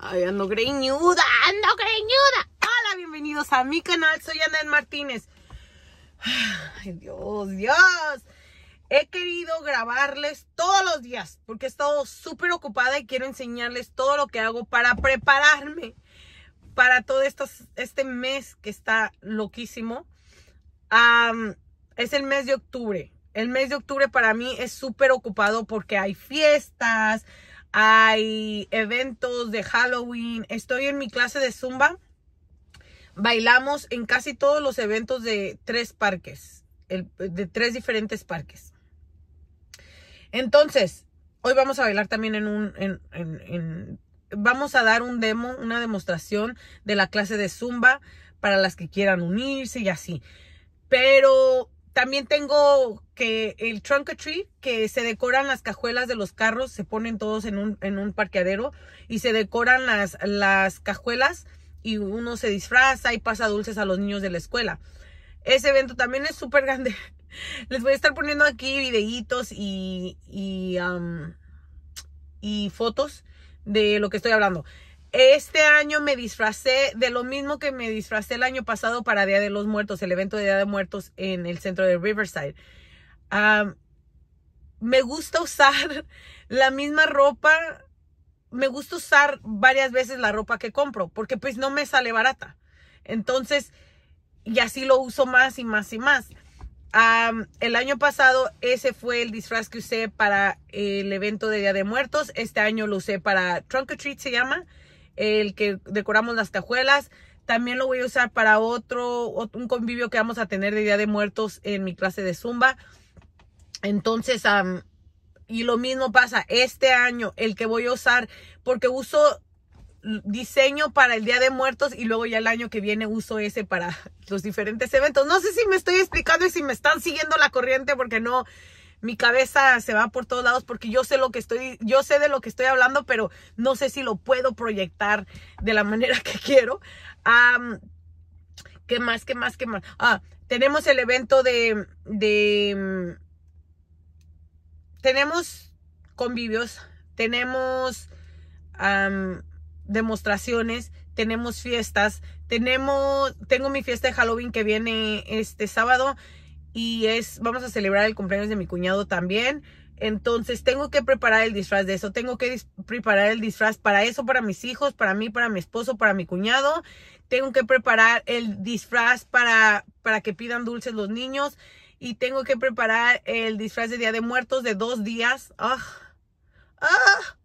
Ay, ando greñuda, ando greñuda. Hola, bienvenidos a mi canal, soy Anel Martínez. Ay, Dios, Dios. He querido grabarles todos los días porque he estado súper ocupada y quiero enseñarles todo lo que hago para prepararme para todo este mes que está loquísimo. es el mes de octubre. El mes de octubre para mí es súper ocupado porque hay fiestas, hay eventos de Halloween. Estoy en mi clase de Zumba. Bailamos en casi todos los eventos de tres parques, de tres diferentes parques. Entonces, hoy vamos a bailar también en un... vamos a dar un demo, una demostración de la clase de Zumba para las que quieran unirse y así. Pero también tengo que el trunk tree que se decoran las cajuelas de los carros, se ponen todos en un, en un parqueadero y se decoran las, las cajuelas y uno se disfraza y pasa dulces a los niños de la escuela. Ese evento también es súper grande. Les voy a estar poniendo aquí videitos y, y, y fotos de lo que estoy hablando. Este año me disfracé de lo mismo que me disfracé el año pasado para Día de los Muertos, el evento de Día de Muertos en el centro de Riverside. me gusta usar la misma ropa, me gusta usar varias veces la ropa que compro, porque pues no me sale barata. Entonces, y así lo uso más y más y más. el año pasado ese fue el disfraz que usé para el evento de Día de Muertos. Este año lo usé para Trunk or Treat, se llama el que decoramos las cajuelas. También lo voy a usar para otro, un convivio que vamos a tener de Día de Muertos en mi clase de Zumba. Entonces, y lo mismo pasa este año, el que voy a usar, porque uso diseño para el Día de Muertos y luego ya el año que viene uso ese para los diferentes eventos. No sé si me estoy explicando y si me están siguiendo la corriente porque no, mi cabeza se va por todos lados porque yo sé lo que estoy, yo sé de lo que estoy hablando, pero no sé si lo puedo proyectar de la manera que quiero. ¿Qué más? ¿Qué más? ¿Qué más? Ah, tenemos el evento de, mm, tenemos convivios, tenemos demostraciones, tenemos fiestas, tenemos, tengo mi fiesta de Halloween que viene este sábado y es, vamos a celebrar el cumpleaños de mi cuñado también. Entonces tengo que preparar el disfraz de eso, tengo que preparar el disfraz para eso, para mis hijos, para mí, para mi esposo, para mi cuñado. Tengo que preparar el disfraz para, para que pidan dulces los niños y tengo que preparar el disfraz de Día de Muertos de dos días. ¡Ah! ¡Ah!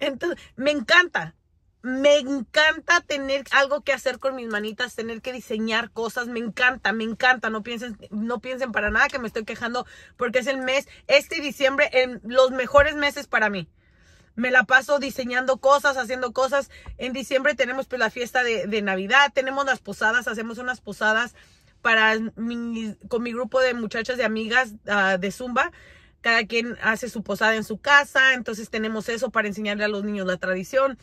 Entonces, me encanta, me encanta tener algo que hacer con mis manitas, tener que diseñar cosas. Me encanta, me encanta. No piensen, no piensen para nada que me estoy quejando porque es el mes, este diciembre, en los mejores meses para mí. Me la paso diseñando cosas, haciendo cosas. En diciembre tenemos pues, la fiesta de, Navidad, tenemos las posadas, hacemos unas posadas para con mi grupo de muchachas de amigas ah, de Zumba cada quien hace su posada en su casa, entonces tenemos eso para enseñarle a los niños la tradición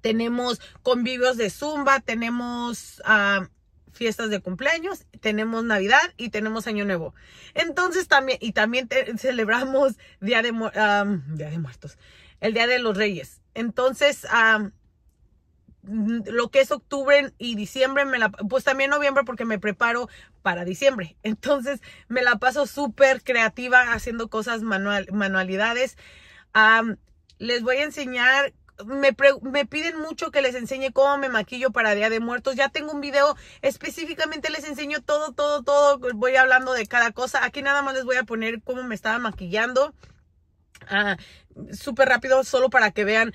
tenemos convivios de zumba, tenemos ah, fiestas de cumpleaños, tenemos Navidad y tenemos Año Nuevo. Entonces también, y también celebramos Día de, Muertos, el Día de los Reyes. Entonces, mm, lo que es octubre y diciembre, me pues también noviembre porque me preparo para diciembre. Entonces me la paso súper creativa haciendo cosas manual, manualidades. les voy a enseñar me, piden mucho que les enseñe cómo me maquillo para Día de Muertos. Ya tengo un video específicamente, les enseño todo, todo, todo. Voy hablando de cada cosa. Aquí nada más les voy a poner cómo me estaba maquillando. Ah, súper rápido, solo para que vean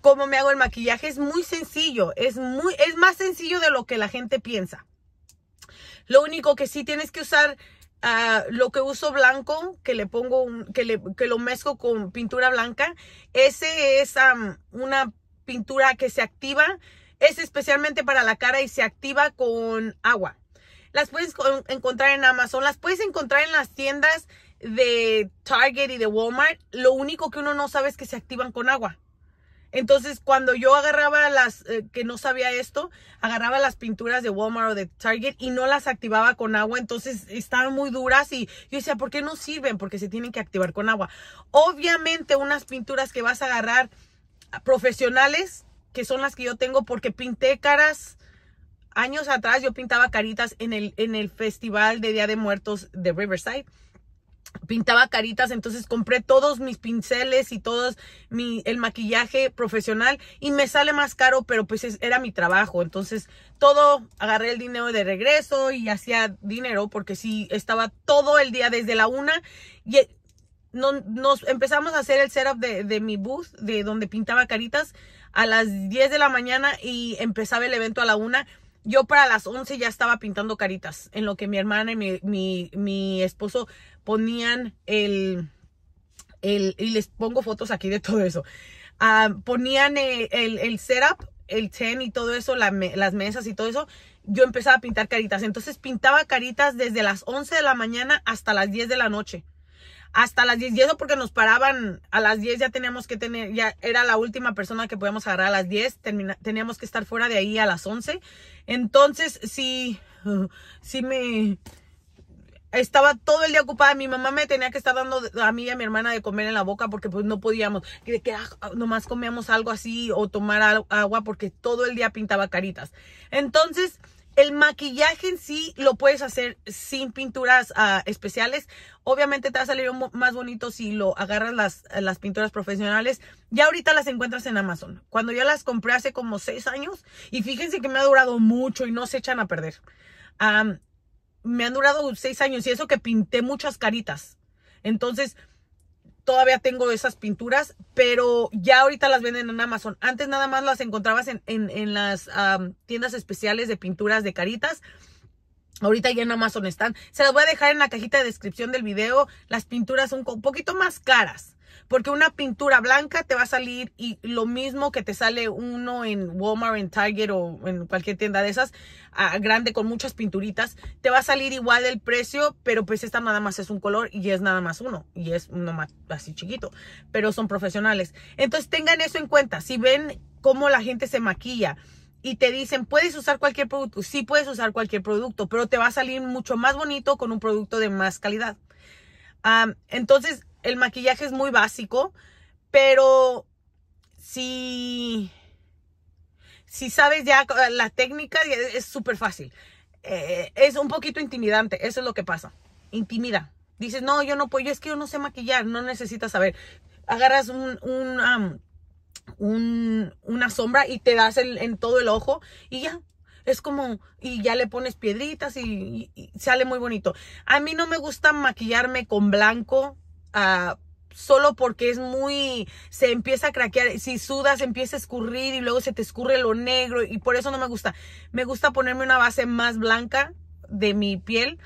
cómo me hago el maquillaje. Es muy sencillo, es, muy, es más sencillo de lo que la gente piensa. Lo único que sí tienes que usar Ah, lo que uso blanco, que le pongo, que, le, lo mezco con pintura blanca, ese es una pintura que se activa, es especialmente para la cara y se activa con agua. Las puedes encontrar en Amazon, las puedes encontrar en las tiendas de Target y de Walmart. Lo único que uno no sabe es que se activan con agua. Entonces, cuando yo agarraba las, eh, que no sabía esto, agarraba las pinturas de Walmart o de Target y no las activaba con agua, entonces estaban muy duras y yo decía, ¿por qué no sirven? Porque se tienen que activar con agua. Obviamente, unas pinturas que vas a agarrar profesionales, que son las que yo tengo, porque pinté caras años atrás, yo pintaba caritas en el, en el festival de Día de Muertos de Riverside pintaba caritas, entonces compré todos mis pinceles y todos mi, el maquillaje profesional y me sale más caro, pero pues era mi trabajo, entonces todo, agarré el dinero de regreso y hacía dinero porque sí, estaba todo el día desde la una y eh, no, nos empezamos a hacer el setup de, de mi booth, de donde pintaba caritas a las 10 de la mañana y empezaba el evento a la una yo para las 11 ya estaba pintando caritas en lo que mi hermana y mi, mi, mi esposo ponían el, el, y les pongo fotos aquí de todo eso, ah, ponían el, el, setup, el ten y todo eso, las mesas y todo eso, yo empezaba a pintar caritas. Entonces pintaba caritas desde las 11 de la mañana hasta las 10 de la noche hasta las 10. Y eso porque nos paraban a las 10, ya teníamos que tener, ya era la última persona que podíamos agarrar a las 10, teníamos que estar fuera de ahí a las 11. Entonces, sí, sí me... Estaba todo el día ocupada, mi mamá me tenía que estar dando a mí y a mi hermana de comer en la boca porque pues no podíamos, que, ah, ah, nomás comíamos algo así o tomar agua porque todo el día pintaba caritas. Entonces, el maquillaje en sí lo puedes hacer sin pinturas ah, especiales. Obviamente te va a salir más bonito si lo agarras las, las pinturas profesionales. Ya ahorita las encuentras en Amazon. Cuando yo las compré hace como seis años y fíjense que me ha durado mucho y no se echan a perder. me han durado seis años y eso que pinté muchas caritas. Entonces, todavía tengo esas pinturas, pero ya ahorita las venden en Amazon. Antes nada más las encontrabas en, en, en las tiendas especiales de pinturas de caritas. Ahorita ya en Amazon están. Se las voy a dejar en la cajita de descripción del video. Las pinturas son un poquito más caras. Porque una pintura blanca te va a salir y lo mismo que te sale uno en Walmart, en Target o en cualquier tienda de esas, grande con muchas pinturitas, te va a salir igual el precio, pero pues esta nada más es un color y es nada más uno y es uno más así chiquito, pero son profesionales. Entonces tengan eso en cuenta. Si ven cómo la gente se maquilla, y te dicen, puedes usar cualquier producto. Sí, puedes usar cualquier producto, pero te va a salir mucho más bonito con un producto de más calidad. Ah, entonces, el maquillaje es muy básico, pero si, si sabes ya la técnica, es súper fácil. Eh, es un poquito intimidante, eso es lo que pasa. Intimida. Dices, no, yo no puedo, yo es que yo no sé maquillar, no necesitas saber. Agarras un, una sombra y te das en todo el ojo y ya, es como, y ya le pones piedritas y, sale muy bonito. A mí no me gusta maquillarme con blanco Ah, solo porque es muy, se empieza a craquear, si sudas empieza a escurrir y luego se te escurre lo negro y por eso no me gusta. Me gusta ponerme una base más blanca de mi piel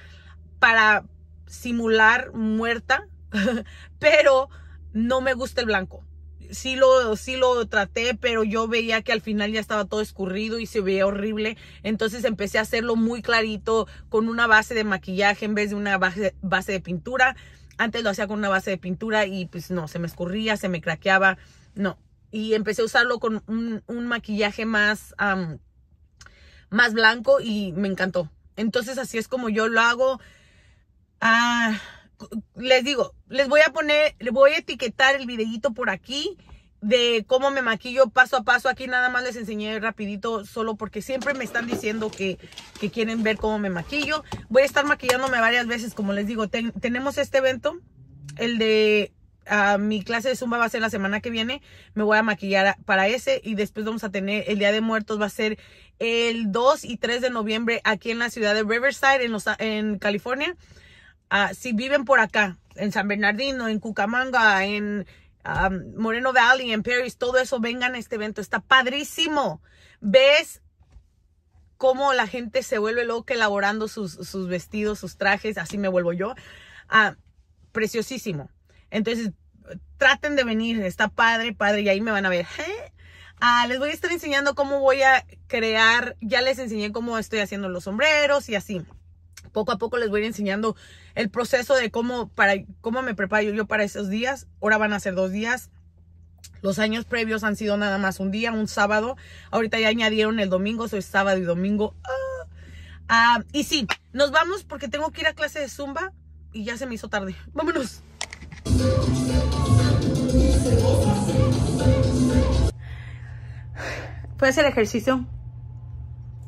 para simular muerta, pero no me gusta el blanco. Sí lo, sí lo traté, pero yo veía que al final ya estaba todo escurrido y se veía horrible. Entonces empecé a hacerlo muy clarito con una base de maquillaje en vez de una base de pintura antes lo hacía con una base de pintura y pues no, se me escurría, se me craqueaba, no. Y empecé a usarlo con un, maquillaje más, más blanco y me encantó. Entonces así es como yo lo hago. Ah, les digo, les voy a poner, les voy a etiquetar el videito por aquí de cómo me maquillo paso a paso. Aquí nada más les enseñé rapidito, solo porque siempre me están diciendo que, quieren ver cómo me maquillo. Voy a estar maquillándome varias veces, como les digo. tenemos este evento, el de mi clase de Zumba va a ser la semana que viene. Me voy a maquillar para ese y después vamos a tener el Día de Muertos, va a ser el 2 y 3 de noviembre aquí en la ciudad de Riverside, en, los, en California. Ah, si viven por acá, en San Bernardino, en Cucamanga, en Um, Moreno Valley, en Paris, todo eso, vengan a este evento, está padrísimo. Ves cómo la gente se vuelve loca elaborando sus, vestidos, sus trajes, así me vuelvo yo. Ah, preciosísimo. Entonces, traten de venir, está padre, padre, y ahí me van a ver. ¿Eh? Ah, les voy a estar enseñando cómo voy a crear, ya les enseñé cómo estoy haciendo los sombreros y así. Poco a poco les voy a ir enseñando el proceso de cómo, para, cómo me preparo yo para esos días. Ahora van a ser dos días. Los años previos han sido nada más un día, un sábado. Ahorita ya añadieron el domingo, soy sábado y domingo. Ah, ah, y sí, nos vamos porque tengo que ir a clase de zumba y ya se me hizo tarde. Vámonos. ¿Puedes hacer ejercicio?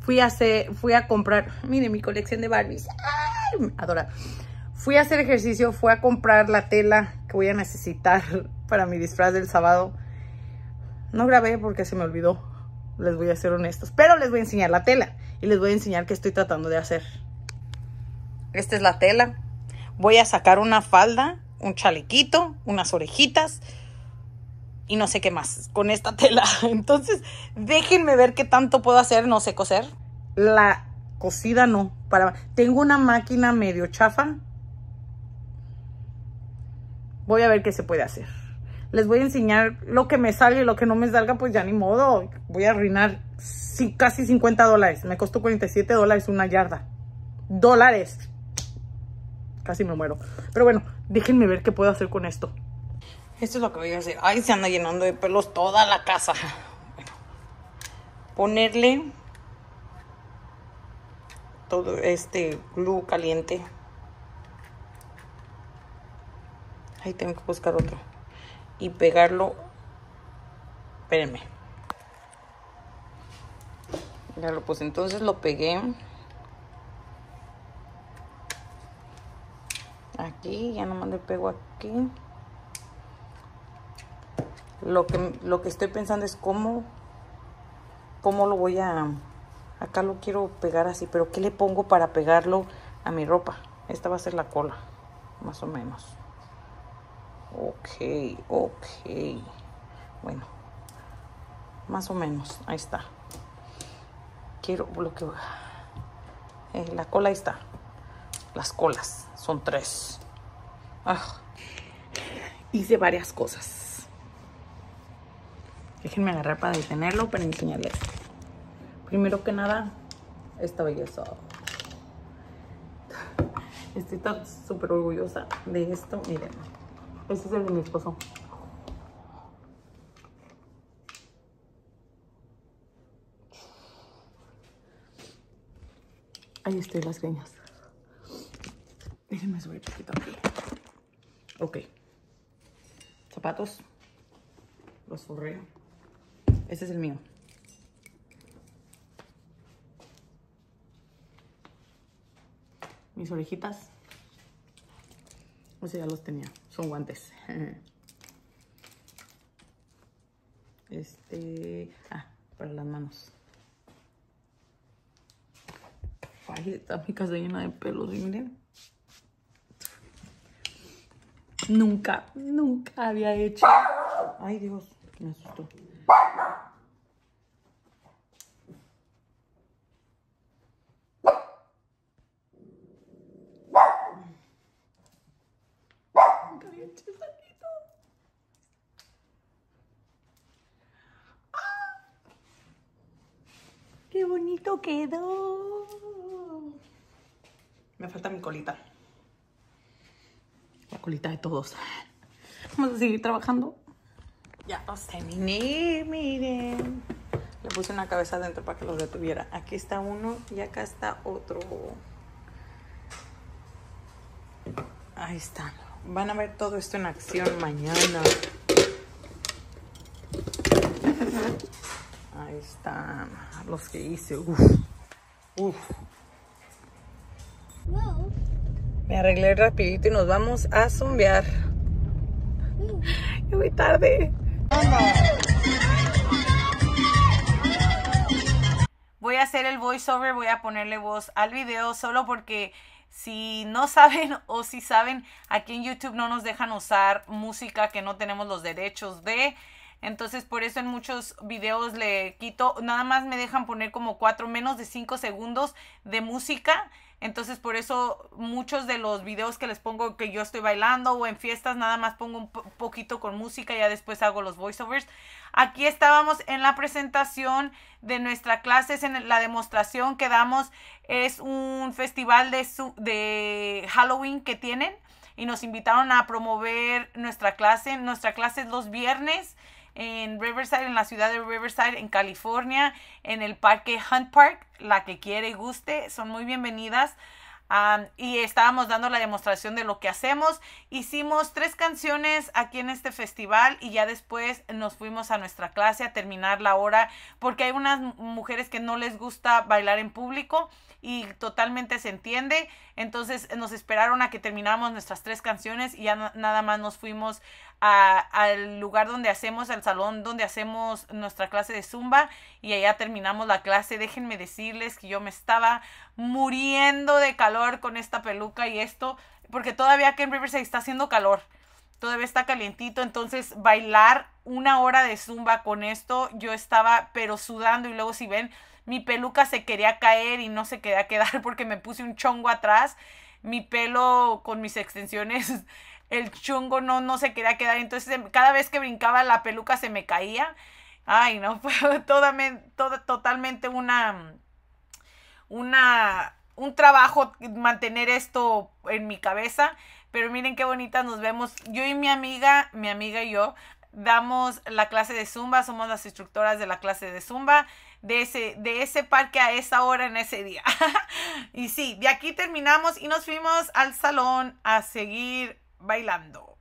Fui a, hacer, fui a comprar, miren mi colección de Barbies, adora. Fui a hacer ejercicio, fui a comprar la tela que voy a necesitar para mi disfraz del sábado. No grabé porque se me olvidó, les voy a ser honestos, pero les voy a enseñar la tela y les voy a enseñar qué estoy tratando de hacer. Esta es la tela. Voy a sacar una falda, un chalequito, unas orejitas, y no sé qué más con esta tela. Entonces, déjenme ver qué tanto puedo hacer, no sé coser. La cosida no. Para... Tengo una máquina medio chafa. Voy a ver qué se puede hacer. Les voy a enseñar lo que me salga y lo que no me salga, pues ya ni modo. Voy a arruinar casi 50 dólares. Me costó 47 dólares una yarda. Dólares. Casi me muero. Pero bueno, déjenme ver qué puedo hacer con esto. Esto es lo que voy a hacer. Ay, se anda llenando de pelos toda la casa. ponerle todo este glue caliente. Ahí tengo que buscar otro. Y pegarlo. Espérenme. Ya lo puse. Entonces lo pegué. Aquí. Ya nomás le pego aquí. Lo que, lo que estoy pensando es cómo, cómo lo voy a... Acá lo quiero pegar así, pero ¿qué le pongo para pegarlo a mi ropa? Esta va a ser la cola, más o menos. Ok, ok. Bueno, más o menos, ahí está. Quiero lo que... Eh, la cola ahí está. Las colas, son tres. Ah, hice varias cosas. Déjenme agarrar para detenerlo, para enseñarles. Primero que nada, esta belleza. Estoy tan súper orgullosa de esto. Miren, este es el de mi esposo. Ahí estoy, las greñas. Déjenme subir un poquito aquí. Ok. Zapatos. Los borré. Este es el mío. Mis orejitas. O sea, ya los tenía. Son guantes. Este... Ah, para las manos. Ay, está mi casa llena de pelos, miren. Nunca, nunca había hecho... Ay, Dios, me asustó. ¡Qué bonito quedó! Me falta mi colita. La colita de todos. Vamos a seguir trabajando. Ya los terminé, miren. Le puse una cabeza adentro para que los detuviera. Aquí está uno y acá está otro. Ahí está. Van a ver todo esto en acción mañana. están los que hice. Uf. Me arreglé rapidito y nos vamos a zumbiar. Yo voy tarde. Voy a hacer el voiceover, voy a ponerle voz al video solo porque si no saben o si saben, aquí en YouTube no nos dejan usar música que no tenemos los derechos de. Entonces, por eso en muchos videos le quito, nada más me dejan poner como cuatro, menos de cinco segundos de música. Entonces, por eso muchos de los videos que les pongo que yo estoy bailando o en fiestas, nada más pongo un poquito con música, y ya después hago los voiceovers. Aquí estábamos en la presentación de nuestra clase, es en la demostración que damos. Es un festival de, de Halloween que tienen y nos invitaron a promover nuestra clase. Nuestra clase es los viernes en Riverside, en la ciudad de Riverside, en California, en el parque Hunt Park, la que quiere y guste, son muy bienvenidas. y estábamos dando la demostración de lo que hacemos. Hicimos tres canciones aquí en este festival y ya después nos fuimos a nuestra clase a terminar la hora porque hay unas mujeres que no les gusta bailar en público y totalmente se entiende. Entonces nos esperaron a que terminamos nuestras tres canciones y ya nada más nos fuimos al lugar donde hacemos, al salón donde hacemos nuestra clase de zumba y allá terminamos la clase. Déjenme decirles que yo me estaba muriendo de calor con esta peluca y esto, porque todavía aquí en Riverside está haciendo calor. Todavía está calientito, entonces bailar una hora de zumba con esto, yo estaba pero sudando y luego si ven, mi peluca se quería caer y no se quería quedar porque me puse un chongo atrás mi pelo con mis extensiones el chungo no, no se quería quedar. Entonces, em, cada vez que brincaba la peluca se me caía. Ay, no, fue totalmente una, una, un trabajo mantener esto en mi cabeza. Pero miren qué bonitas nos vemos. Yo y mi amiga, mi amiga y yo, damos la clase de Zumba, somos las instructoras de la clase de Zumba, de ese, de ese parque a esa hora en ese día. y sí, de aquí terminamos y nos fuimos al salón a seguir bailando.